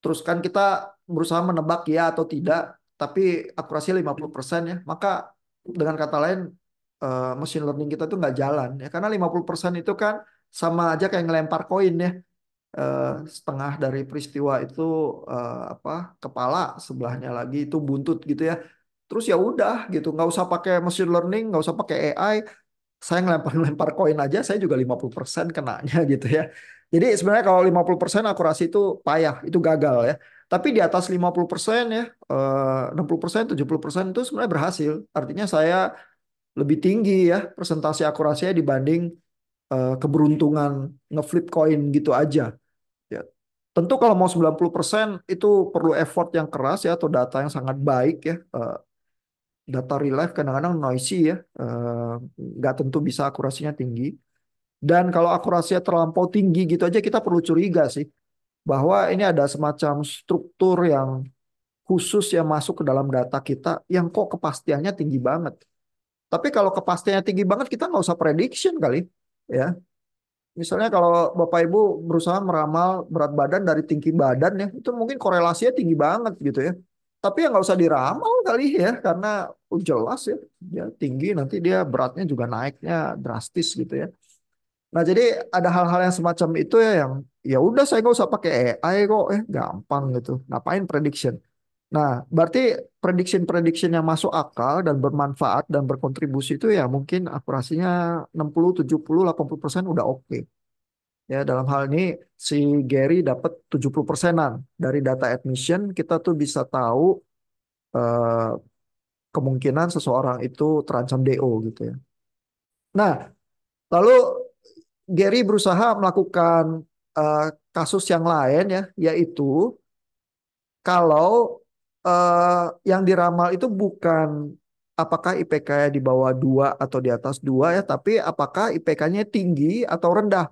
terus kan kita berusaha menebak ya atau tidak, tapi akurasi 50% ya, maka dengan kata lain uh, machine learning kita itu nggak jalan ya karena 50% itu kan sama aja kayak ngelempar koin ya. Uh, setengah dari peristiwa itu uh, apa kepala sebelahnya lagi itu buntut gitu ya terus ya udah gitu nggak usah pakai machine learning nggak usah pakai AI saya ngelempar-lempar koin aja saya juga 50% kenanya [LAUGHS] gitu ya jadi sebenarnya kalau 50% akurasi itu payah itu gagal ya tapi di atas 50% ya 60% eh, 70% itu sebenarnya berhasil artinya saya lebih tinggi ya persentase akurasinya dibanding eh, keberuntungan ngeflip koin gitu aja ya Tentu kalau mau 90% itu perlu effort yang keras ya atau data yang sangat baik ya. Eh, data real life kadang-kadang noisy ya, eh, nggak uh, tentu bisa akurasinya tinggi. Dan kalau akurasinya terlampau tinggi gitu aja kita perlu curiga sih bahwa ini ada semacam struktur yang khusus yang masuk ke dalam data kita yang kok kepastiannya tinggi banget. Tapi kalau kepastiannya tinggi banget kita nggak usah prediction kali ya. Misalnya kalau Bapak Ibu berusaha meramal berat badan dari tinggi badan ya, itu mungkin korelasinya tinggi banget gitu ya tapi yang nggak usah diramal kali ya karena jelas ya dia ya tinggi nanti dia beratnya juga naiknya drastis gitu ya nah jadi ada hal-hal yang semacam itu ya yang ya udah saya nggak usah pakai AI kok eh gampang gitu ngapain prediction nah berarti prediction prediction yang masuk akal dan bermanfaat dan berkontribusi itu ya mungkin akurasinya 60 70 80 persen udah oke okay. Ya, dalam hal ini si Gary dapat 70 persenan dari data admission, kita tuh bisa tahu eh, kemungkinan seseorang itu terancam DO gitu ya. Nah, lalu Gary berusaha melakukan eh, kasus yang lain ya, yaitu kalau eh, yang diramal itu bukan apakah IPK-nya di bawah 2 atau di atas 2 ya, tapi apakah IPK-nya tinggi atau rendah.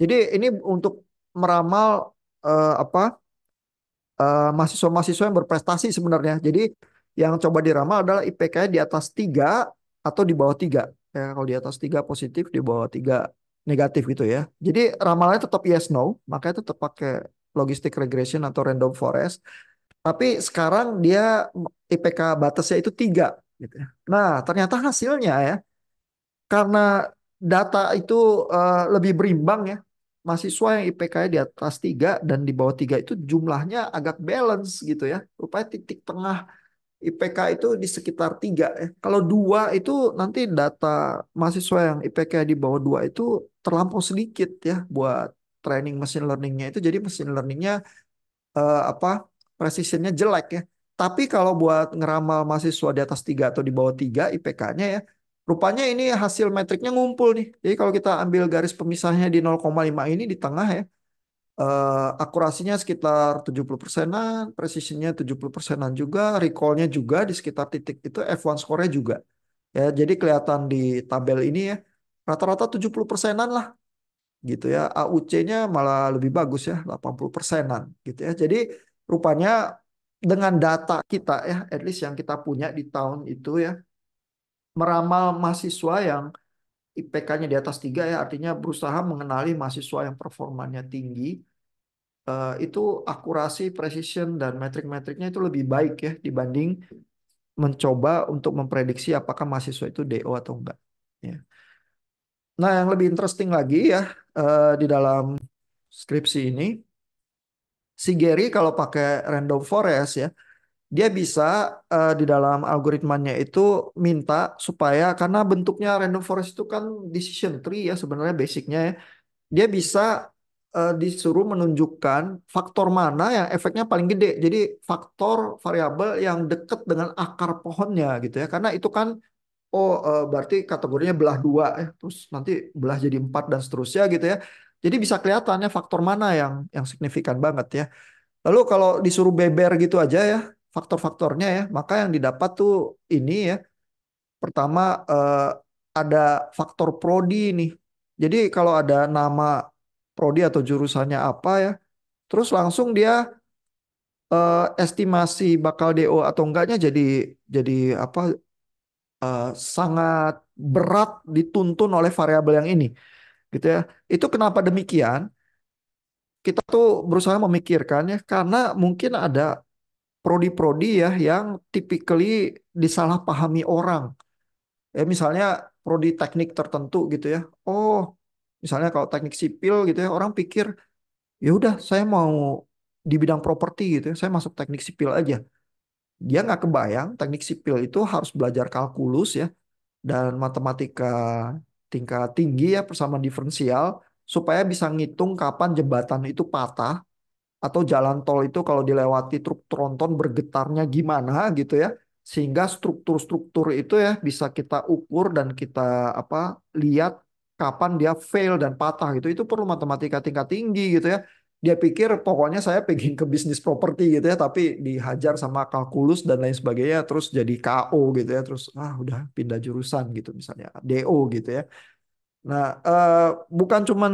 Jadi ini untuk meramal uh, apa mahasiswa eh, mahasiswa-mahasiswa yang berprestasi sebenarnya. Jadi yang coba diramal adalah ipk di atas tiga atau di bawah tiga. Ya, kalau di atas tiga positif, di bawah tiga negatif gitu ya. Jadi ramalannya tetap yes no, makanya tetap pakai logistic regression atau random forest. Tapi sekarang dia IPK batasnya itu tiga. Gitu. ya. Nah ternyata hasilnya ya karena data itu uh, lebih berimbang ya mahasiswa yang IPK-nya di atas tiga dan di bawah tiga itu jumlahnya agak balance gitu ya. Rupanya titik tengah IPK itu di sekitar tiga ya. Kalau dua itu nanti data mahasiswa yang IPK di bawah dua itu terlampau sedikit ya buat training mesin learningnya itu. Jadi mesin learningnya eh, apa precisionnya jelek ya. Tapi kalau buat ngeramal mahasiswa di atas tiga atau di bawah tiga IPK-nya ya, Rupanya ini hasil metriknya ngumpul nih. Jadi kalau kita ambil garis pemisahnya di 0,5 ini di tengah ya, uh, akurasinya sekitar 70 persenan, precisionnya 70 persenan juga, recallnya juga di sekitar titik itu, F1 score-nya juga. Ya, jadi kelihatan di tabel ini ya, rata-rata 70 persenan lah gitu ya. AUC-nya malah lebih bagus ya, 80 persenan gitu ya. Jadi rupanya dengan data kita ya, at least yang kita punya di tahun itu ya, meramal mahasiswa yang IPK-nya di atas tiga ya, artinya berusaha mengenali mahasiswa yang performanya tinggi, uh, itu akurasi, precision, dan metrik-metriknya itu lebih baik ya dibanding mencoba untuk memprediksi apakah mahasiswa itu DO atau enggak. Ya. Nah, yang lebih interesting lagi ya uh, di dalam skripsi ini, si Gary kalau pakai random forest ya, dia bisa uh, di dalam algoritmanya itu minta supaya karena bentuknya random forest itu kan decision tree ya sebenarnya basicnya ya dia bisa uh, disuruh menunjukkan faktor mana yang efeknya paling gede jadi faktor variabel yang dekat dengan akar pohonnya gitu ya karena itu kan oh uh, berarti kategorinya belah dua ya terus nanti belah jadi empat dan seterusnya gitu ya jadi bisa kelihatannya faktor mana yang yang signifikan banget ya Lalu kalau disuruh beber gitu aja ya, faktor-faktornya ya, maka yang didapat tuh ini ya. Pertama eh, ada faktor prodi nih. Jadi kalau ada nama prodi atau jurusannya apa ya, terus langsung dia eh, estimasi bakal DO atau enggaknya jadi jadi apa eh, sangat berat dituntun oleh variabel yang ini. Gitu ya. Itu kenapa demikian? Kita tuh berusaha memikirkannya karena mungkin ada prodi-prodi ya yang typically disalahpahami orang. Ya misalnya prodi teknik tertentu gitu ya. Oh, misalnya kalau teknik sipil gitu ya, orang pikir ya udah saya mau di bidang properti gitu ya, saya masuk teknik sipil aja. Dia nggak kebayang teknik sipil itu harus belajar kalkulus ya dan matematika tingkat tinggi ya persamaan diferensial supaya bisa ngitung kapan jembatan itu patah atau jalan tol itu kalau dilewati truk tronton bergetarnya gimana gitu ya sehingga struktur-struktur itu ya bisa kita ukur dan kita apa lihat kapan dia fail dan patah gitu itu perlu matematika tingkat tinggi gitu ya dia pikir pokoknya saya pengen ke bisnis properti gitu ya tapi dihajar sama kalkulus dan lain sebagainya terus jadi KO gitu ya terus ah udah pindah jurusan gitu misalnya DO gitu ya nah eh, bukan cuman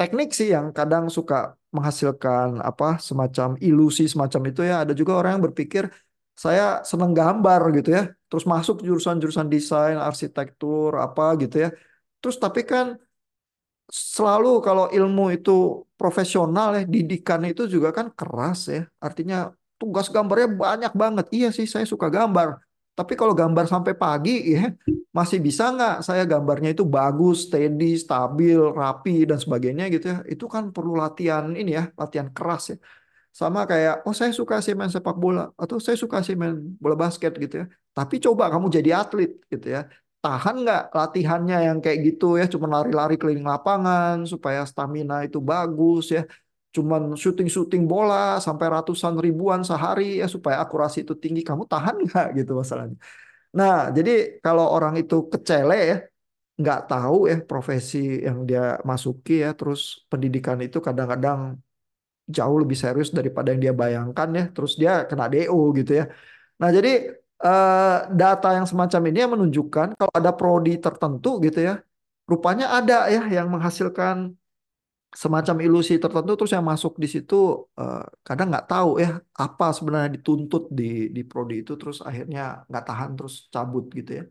teknik sih yang kadang suka menghasilkan apa semacam ilusi semacam itu ya. Ada juga orang yang berpikir saya senang gambar gitu ya. Terus masuk jurusan-jurusan desain, arsitektur, apa gitu ya. Terus tapi kan selalu kalau ilmu itu profesional ya, didikan itu juga kan keras ya. Artinya tugas gambarnya banyak banget. Iya sih, saya suka gambar. Tapi kalau gambar sampai pagi ya masih bisa nggak saya gambarnya itu bagus, steady, stabil, rapi dan sebagainya gitu ya. Itu kan perlu latihan ini ya, latihan keras ya. Sama kayak oh saya suka sih main sepak bola atau saya suka sih main bola basket gitu ya. Tapi coba kamu jadi atlet gitu ya. Tahan nggak latihannya yang kayak gitu ya, cuma lari-lari keliling lapangan supaya stamina itu bagus ya cuman syuting-syuting bola sampai ratusan ribuan sehari ya supaya akurasi itu tinggi kamu tahan nggak [LAUGHS] gitu masalahnya. Nah jadi kalau orang itu kecele ya nggak tahu ya profesi yang dia masuki ya terus pendidikan itu kadang-kadang jauh lebih serius daripada yang dia bayangkan ya terus dia kena DO gitu ya. Nah jadi eh, data yang semacam ini menunjukkan kalau ada prodi tertentu gitu ya rupanya ada ya yang menghasilkan semacam ilusi tertentu terus yang masuk di situ uh, kadang nggak tahu ya apa sebenarnya dituntut di di prodi itu terus akhirnya nggak tahan terus cabut gitu ya.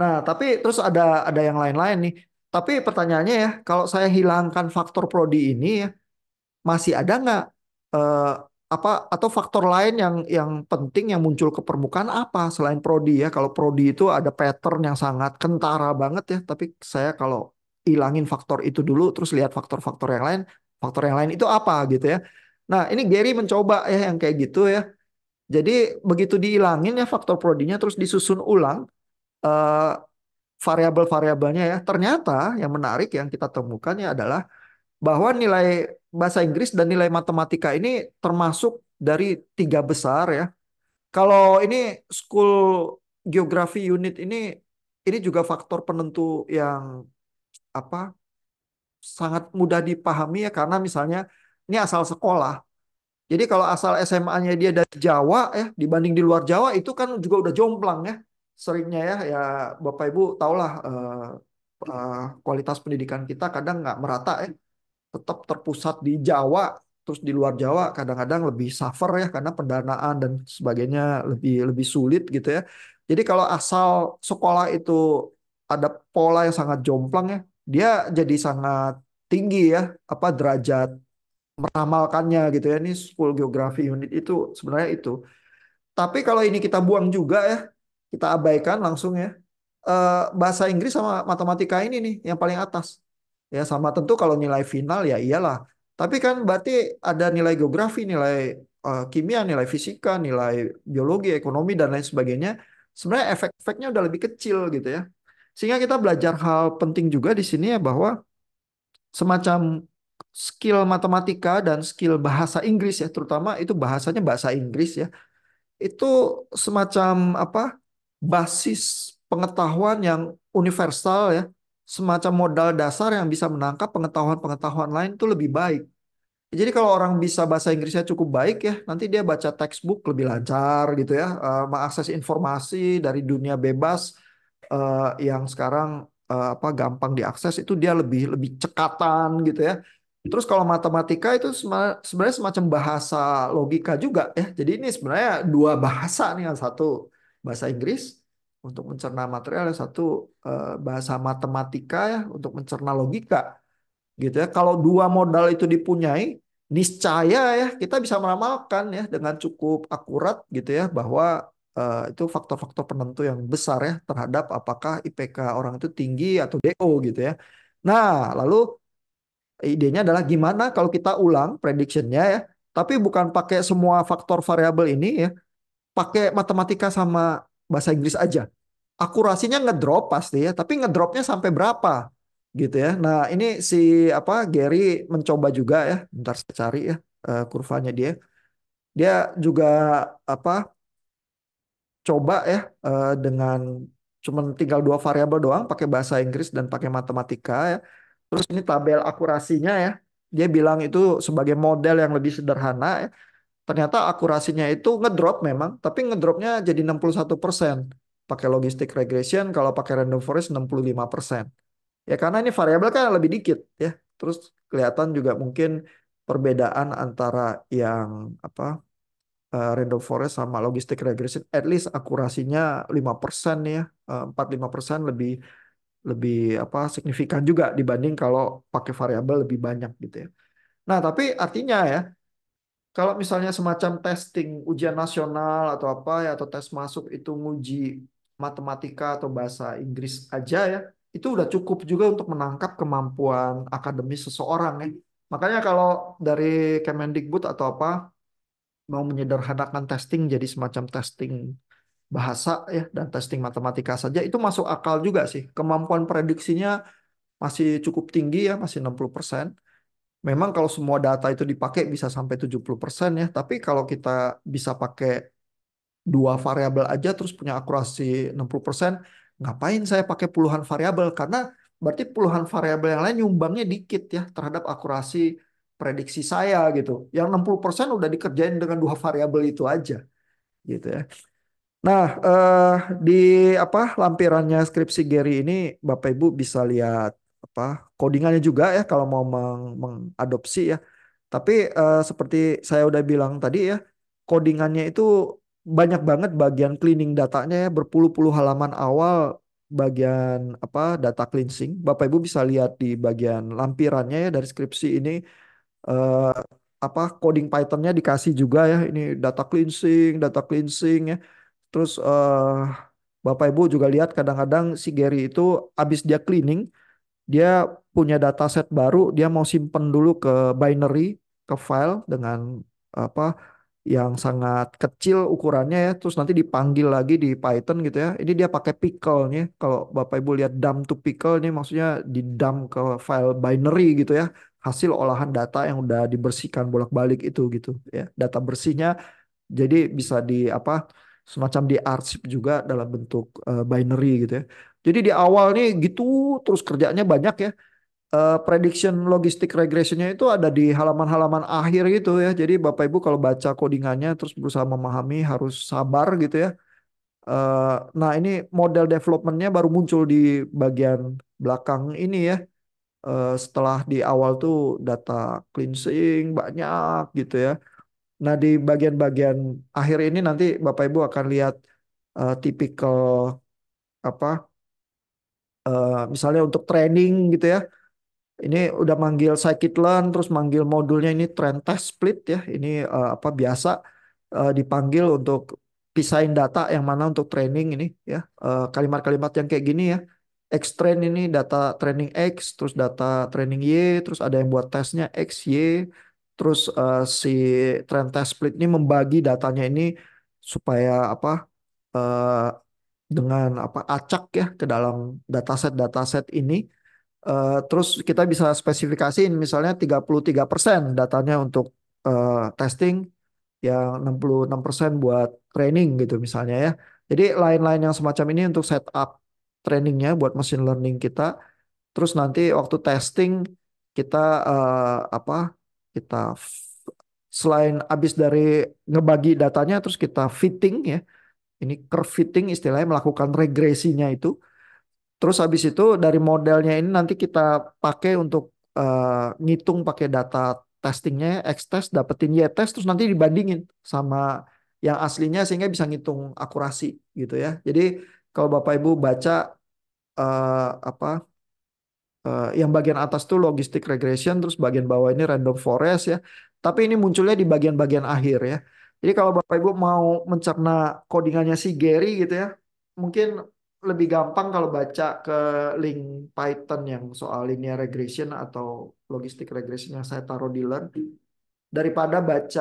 Nah, tapi terus ada ada yang lain-lain nih. Tapi pertanyaannya ya, kalau saya hilangkan faktor prodi ini ya masih ada nggak uh, apa atau faktor lain yang yang penting yang muncul ke permukaan apa selain prodi ya? Kalau prodi itu ada pattern yang sangat kentara banget ya, tapi saya kalau ilangin faktor itu dulu terus lihat faktor-faktor yang lain faktor yang lain itu apa gitu ya nah ini Gary mencoba ya yang kayak gitu ya jadi begitu dihilangin ya faktor prodinya terus disusun ulang eh, variabel-variabelnya ya ternyata yang menarik yang kita temukan ya adalah bahwa nilai bahasa Inggris dan nilai matematika ini termasuk dari tiga besar ya kalau ini school geography unit ini ini juga faktor penentu yang apa sangat mudah dipahami ya karena misalnya ini asal sekolah. Jadi kalau asal SMA-nya dia dari Jawa ya dibanding di luar Jawa itu kan juga udah jomplang ya seringnya ya ya Bapak Ibu tahulah eh, eh, kualitas pendidikan kita kadang nggak merata ya tetap terpusat di Jawa terus di luar Jawa kadang-kadang lebih suffer ya karena pendanaan dan sebagainya lebih lebih sulit gitu ya. Jadi kalau asal sekolah itu ada pola yang sangat jomplang ya dia jadi sangat tinggi ya apa derajat meramalkannya gitu ya ini full geografi unit itu sebenarnya itu tapi kalau ini kita buang juga ya kita abaikan langsung ya eh, bahasa Inggris sama matematika ini nih yang paling atas ya sama tentu kalau nilai final ya iyalah tapi kan berarti ada nilai geografi nilai eh, kimia nilai fisika nilai biologi ekonomi dan lain sebagainya sebenarnya efek-efeknya udah lebih kecil gitu ya sehingga kita belajar hal penting juga di sini ya bahwa semacam skill matematika dan skill bahasa Inggris ya terutama itu bahasanya bahasa Inggris ya. Itu semacam apa? basis pengetahuan yang universal ya, semacam modal dasar yang bisa menangkap pengetahuan-pengetahuan lain itu lebih baik. Jadi kalau orang bisa bahasa Inggrisnya cukup baik ya, nanti dia baca textbook lebih lancar gitu ya, eh, mengakses informasi dari dunia bebas uh, yang sekarang uh, apa gampang diakses itu dia lebih lebih cekatan gitu ya. Terus kalau matematika itu sebenarnya semacam bahasa logika juga ya. Jadi ini sebenarnya dua bahasa nih yang satu bahasa Inggris untuk mencerna material, yang satu uh, bahasa matematika ya untuk mencerna logika. Gitu ya. Kalau dua modal itu dipunyai, niscaya ya kita bisa meramalkan ya dengan cukup akurat gitu ya bahwa Eh, itu faktor-faktor penentu yang besar ya terhadap apakah IPK orang itu tinggi atau DO e gitu ya. Nah, lalu idenya adalah gimana kalau kita ulang prediksinya ya, tapi bukan pakai semua faktor variabel ini ya, pakai matematika sama bahasa Inggris aja. Akurasinya ngedrop pasti ya, tapi ngedropnya sampai berapa gitu ya. Nah, ini si apa Gary mencoba juga ya, bentar saya cari ya eh, kurvanya dia. Dia juga apa coba ya uh, dengan cuman tinggal dua variabel doang pakai bahasa Inggris dan pakai matematika ya. Terus ini tabel akurasinya ya. Dia bilang itu sebagai model yang lebih sederhana ya. Ternyata akurasinya itu ngedrop memang, tapi ngedropnya jadi 61%. Pakai logistic regression, kalau pakai random forest 65%. Ya karena ini variabel kan lebih dikit ya. Terus kelihatan juga mungkin perbedaan antara yang apa uh, random forest sama logistic regression at least akurasinya 5% ya, uh, eh, 4-5% lebih lebih apa signifikan juga dibanding kalau pakai variabel lebih banyak gitu ya. Nah, tapi artinya ya kalau misalnya semacam testing ujian nasional atau apa ya atau tes masuk itu nguji matematika atau bahasa Inggris aja ya, itu udah cukup juga untuk menangkap kemampuan akademis seseorang ya. Makanya kalau dari Kemendikbud atau apa mau menyederhanakan testing jadi semacam testing bahasa ya dan testing matematika saja itu masuk akal juga sih. Kemampuan prediksinya masih cukup tinggi ya, masih 60%. Memang kalau semua data itu dipakai bisa sampai 70% ya, tapi kalau kita bisa pakai dua variabel aja terus punya akurasi 60%, ngapain saya pakai puluhan variabel karena berarti puluhan variabel yang lain nyumbangnya dikit ya terhadap akurasi prediksi saya gitu. Yang 60% udah dikerjain dengan dua variabel itu aja. Gitu ya. Nah, eh, di apa lampirannya skripsi Gary ini Bapak Ibu bisa lihat apa codingannya juga ya kalau mau meng mengadopsi ya. Tapi eh, seperti saya udah bilang tadi ya, codingannya itu banyak banget bagian cleaning datanya ya, berpuluh-puluh halaman awal bagian apa data cleansing. Bapak Ibu bisa lihat di bagian lampirannya ya dari skripsi ini eh, apa coding Pythonnya dikasih juga ya ini data cleansing, data cleansing ya. Terus eh, Bapak Ibu juga lihat kadang-kadang si Gary itu abis dia cleaning dia punya dataset baru dia mau simpen dulu ke binary ke file dengan apa yang sangat kecil ukurannya ya terus nanti dipanggil lagi di Python gitu ya ini dia pakai pickle nih kalau Bapak Ibu lihat dump to pickle ini maksudnya di dump ke file binary gitu ya hasil olahan data yang udah dibersihkan bolak-balik itu gitu ya data bersihnya jadi bisa di apa semacam di arsip juga dalam bentuk uh, binary gitu ya jadi di awal nih gitu terus kerjanya banyak ya uh, prediction logistik regressionnya itu ada di halaman-halaman akhir gitu ya jadi bapak ibu kalau baca codingannya terus berusaha memahami harus sabar gitu ya uh, nah ini model developmentnya baru muncul di bagian belakang ini ya uh, setelah di awal tuh data cleansing banyak gitu ya. Nah di bagian-bagian akhir ini nanti Bapak Ibu akan lihat uh, tipikal apa uh, misalnya untuk training gitu ya. Ini udah manggil scikit-learn terus manggil modulnya ini trend test split ya. Ini uh, apa biasa uh, dipanggil untuk pisahin data yang mana untuk training ini ya. Kalimat-kalimat uh, kalimat -kalimat yang kayak gini ya X train ini data training X, terus data training Y, terus ada yang buat tesnya X, Y, terus uh, si trend test split ini membagi datanya ini supaya apa uh, dengan apa acak ya ke dalam dataset dataset ini. Uh, terus kita bisa spesifikasiin misalnya 33% datanya untuk uh, testing, yang 66% buat training gitu misalnya ya. Jadi lain-lain yang semacam ini untuk setup trainingnya buat machine learning kita. Terus nanti waktu testing kita uh, apa? Kita selain abis dari ngebagi datanya terus kita fitting ya. Ini curve fitting istilahnya melakukan regresinya itu. Terus habis itu dari modelnya ini nanti kita pakai untuk uh, ngitung pakai data testingnya, X test, dapetin Y test, terus nanti dibandingin sama yang aslinya sehingga bisa ngitung akurasi gitu ya. Jadi kalau Bapak Ibu baca uh, apa uh, yang bagian atas tuh logistik regression terus bagian bawah ini random forest ya. Tapi ini munculnya di bagian-bagian akhir ya. Jadi kalau Bapak Ibu mau mencerna kodingannya si Gary gitu ya, mungkin lebih gampang kalau baca ke link Python yang soal linear regression atau logistik regression yang saya taruh di learn daripada baca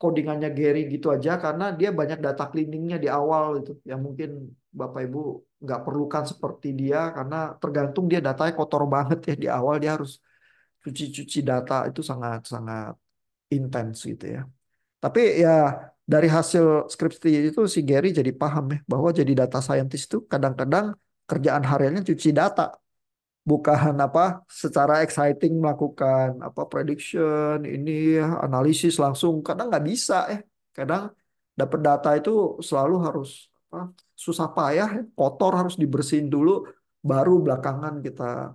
kodingannya Gary gitu aja karena dia banyak data cleaningnya di awal itu yang mungkin Bapak Ibu nggak perlukan seperti dia karena tergantung dia datanya kotor [LAUGHS] banget ya di awal dia harus cuci-cuci data itu sangat-sangat intens gitu ya. Tapi ya dari hasil skripsi itu si Gary jadi paham ya bahwa jadi data scientist itu kadang-kadang kerjaan hariannya cuci data bukan apa secara exciting melakukan apa prediction ini analisis langsung kadang nggak bisa ya kadang dapat data itu selalu harus susah payah, ya. kotor harus dibersihin dulu, baru belakangan kita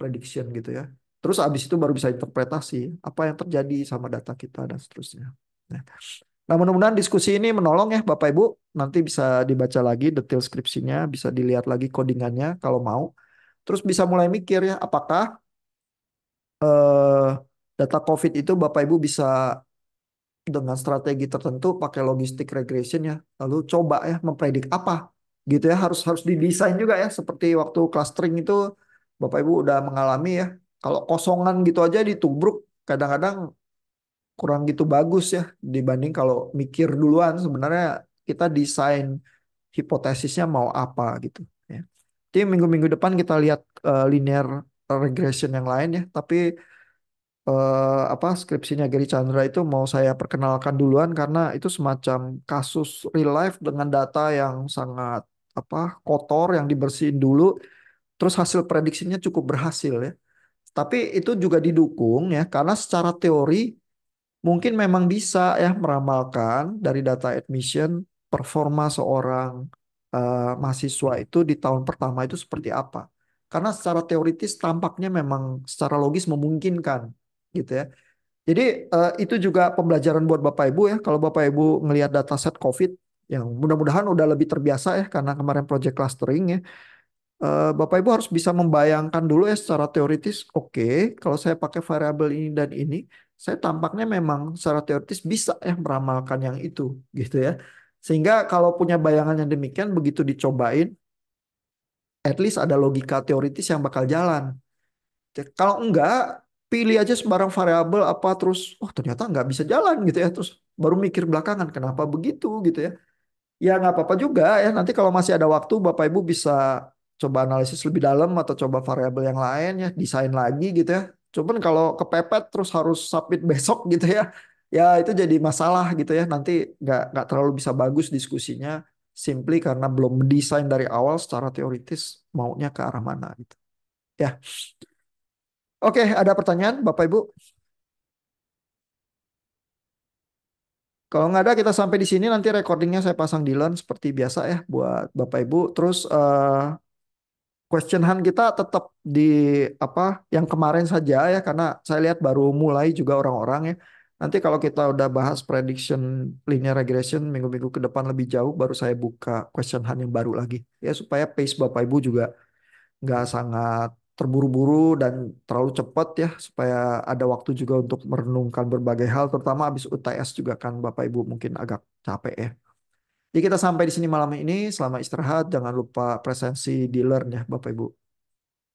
prediction gitu ya. Terus abis itu baru bisa interpretasi apa yang terjadi sama data kita dan seterusnya. Nah, nah, mudah-mudahan diskusi ini menolong ya Bapak Ibu. Nanti bisa dibaca lagi detail skripsinya, bisa dilihat lagi codingannya kalau mau. Terus bisa mulai mikir ya apakah uh, data COVID itu Bapak Ibu bisa dengan strategi tertentu pakai logistik regression ya lalu coba ya mempredik apa gitu ya harus harus didesain juga ya seperti waktu clustering itu Bapak Ibu udah mengalami ya kalau kosongan gitu aja ditubruk kadang-kadang kurang gitu bagus ya dibanding kalau mikir duluan sebenarnya kita desain hipotesisnya mau apa gitu ya. Jadi minggu-minggu depan kita lihat uh, linear regression yang lain ya tapi uh, apa skripsinya Gary Chandra itu mau saya perkenalkan duluan karena itu semacam kasus real life dengan data yang sangat apa kotor yang dibersihin dulu terus hasil prediksinya cukup berhasil ya. Tapi itu juga didukung ya karena secara teori mungkin memang bisa ya meramalkan dari data admission performa seorang uh, mahasiswa itu di tahun pertama itu seperti apa. Karena secara teoritis tampaknya memang secara logis memungkinkan gitu ya. Jadi uh, itu juga pembelajaran buat Bapak Ibu ya. Kalau Bapak Ibu ngelihat dataset COVID yang mudah-mudahan udah lebih terbiasa ya karena kemarin project clustering ya. Uh, Bapak Ibu harus bisa membayangkan dulu ya secara teoritis, oke, okay, kalau saya pakai variabel ini dan ini, saya tampaknya memang secara teoritis bisa ya meramalkan yang itu gitu ya. Sehingga kalau punya bayangan yang demikian begitu dicobain at least ada logika teoritis yang bakal jalan. Kalau enggak pilih aja sembarang variabel apa terus oh ternyata nggak bisa jalan gitu ya terus baru mikir belakangan kenapa begitu gitu ya ya nggak apa-apa juga ya nanti kalau masih ada waktu bapak ibu bisa coba analisis lebih dalam atau coba variabel yang lain ya desain lagi gitu ya cuman kalau kepepet terus harus submit besok [LAUGHS] gitu ya ya itu jadi masalah gitu ya nanti nggak nggak terlalu bisa bagus diskusinya simply karena belum mendesain dari awal secara teoritis maunya ke arah mana gitu ya Oke, ada pertanyaan Bapak Ibu? Kalau nggak ada kita sampai di sini nanti recordingnya saya pasang di lan seperti biasa ya buat Bapak Ibu. Terus uh, question hand kita tetap di apa yang kemarin saja ya karena saya lihat baru mulai juga orang-orang ya. Nanti kalau kita udah bahas prediction linear regression minggu-minggu ke depan lebih jauh baru saya buka question hand yang baru lagi ya supaya pace Bapak Ibu juga nggak sangat terburu-buru dan terlalu cepat ya supaya ada waktu juga untuk merenungkan berbagai hal terutama habis UTS juga kan Bapak Ibu mungkin agak capek ya. Jadi kita sampai di sini malam ini, selamat istirahat, jangan lupa presensi di learn ya Bapak Ibu.